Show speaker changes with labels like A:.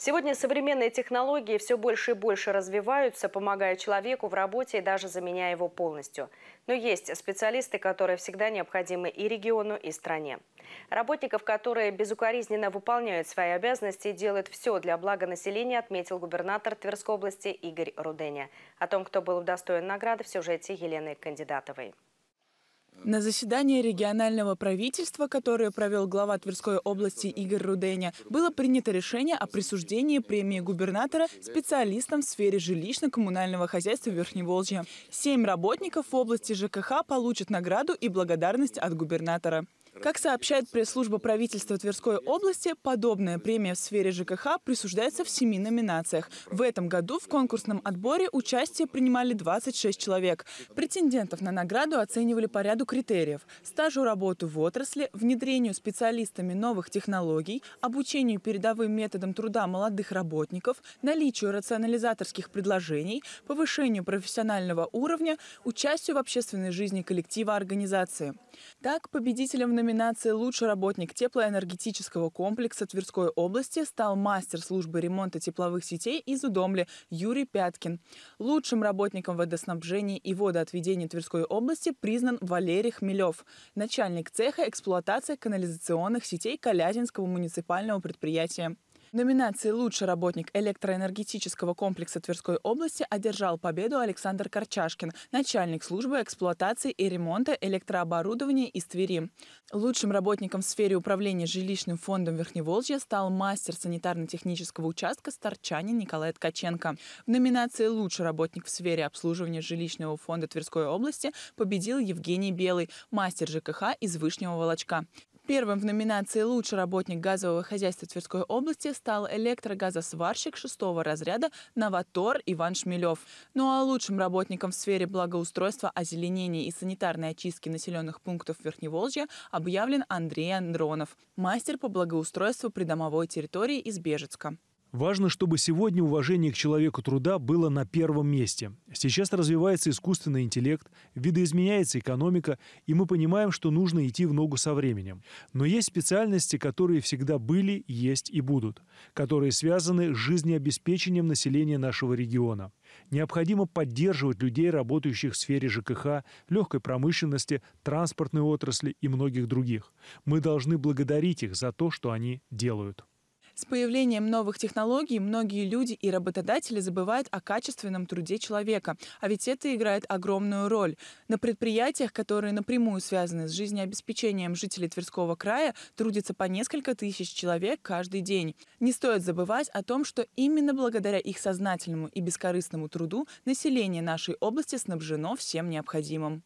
A: Сегодня современные технологии все больше и больше развиваются, помогая человеку в работе и даже заменяя его полностью. Но есть специалисты, которые всегда необходимы и региону, и стране. Работников, которые безукоризненно выполняют свои обязанности и делают все для блага населения, отметил губернатор Тверской области Игорь Руденя. О том, кто был удостоен награды в сюжете Елены Кандидатовой.
B: На заседании регионального правительства, которое провел глава Тверской области Игорь Руденя, было принято решение о присуждении премии губернатора специалистам в сфере жилищно-коммунального хозяйства Верхневолжья. Семь работников в области ЖКХ получат награду и благодарность от губернатора. Как сообщает пресс-служба правительства Тверской области, подобная премия в сфере ЖКХ присуждается в семи номинациях. В этом году в конкурсном отборе участие принимали 26 человек. Претендентов на награду оценивали по ряду критериев – стажу работы в отрасли, внедрению специалистами новых технологий, обучению передовым методам труда молодых работников, наличию рационализаторских предложений, повышению профессионального уровня, участию в общественной жизни коллектива организации. Так, победителем в номинации номинации «Лучший работник теплоэнергетического комплекса Тверской области» стал мастер службы ремонта тепловых сетей из Удомли Юрий Пяткин. Лучшим работником водоснабжения и водоотведения Тверской области признан Валерий Хмелев, начальник цеха эксплуатации канализационных сетей Калязинского муниципального предприятия номинации «Лучший работник электроэнергетического комплекса Тверской области» одержал победу Александр Корчашкин, начальник службы эксплуатации и ремонта электрооборудования из Твери. Лучшим работником в сфере управления жилищным фондом Верхневолжья стал мастер санитарно-технического участка старчанин Николай Ткаченко. В номинации «Лучший работник в сфере обслуживания жилищного фонда Тверской области» победил Евгений Белый, мастер ЖКХ из Вышнего Волочка. Первым в номинации «Лучший работник газового хозяйства Тверской области» стал электрогазосварщик шестого разряда «Новатор» Иван Шмелев. Ну а лучшим работником в сфере благоустройства, озеленения и санитарной очистки населенных пунктов Верхневолжья объявлен Андрей Андронов, мастер по благоустройству придомовой территории из Бежецка.
C: Важно, чтобы сегодня уважение к человеку труда было на первом месте. Сейчас развивается искусственный интеллект, видоизменяется экономика, и мы понимаем, что нужно идти в ногу со временем. Но есть специальности, которые всегда были, есть и будут, которые связаны с жизнеобеспечением населения нашего региона. Необходимо поддерживать людей, работающих в сфере ЖКХ, легкой промышленности, транспортной отрасли и многих других. Мы должны благодарить их за то, что они делают.
B: С появлением новых технологий многие люди и работодатели забывают о качественном труде человека, а ведь это играет огромную роль. На предприятиях, которые напрямую связаны с жизнеобеспечением жителей Тверского края, трудится по несколько тысяч человек каждый день. Не стоит забывать о том, что именно благодаря их сознательному и бескорыстному труду население нашей области снабжено всем необходимым.